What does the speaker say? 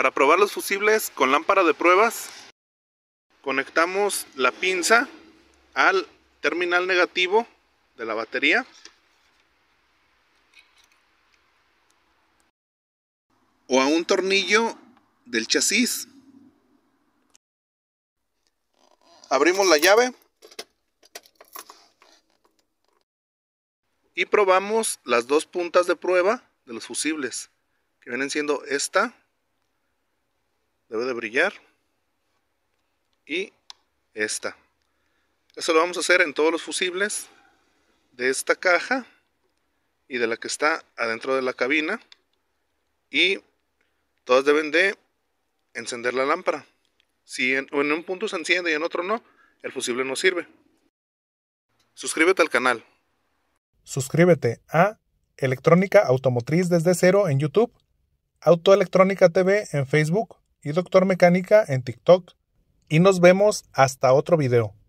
Para probar los fusibles con lámpara de pruebas, conectamos la pinza al terminal negativo de la batería. O a un tornillo del chasis. Abrimos la llave. Y probamos las dos puntas de prueba de los fusibles. Que vienen siendo esta debe de brillar y esta eso lo vamos a hacer en todos los fusibles de esta caja y de la que está adentro de la cabina y todas deben de encender la lámpara si en, en un punto se enciende y en otro no el fusible no sirve suscríbete al canal suscríbete a Electrónica Automotriz desde cero en YouTube Autoelectrónica TV en Facebook y Doctor Mecánica en TikTok. Y nos vemos hasta otro video.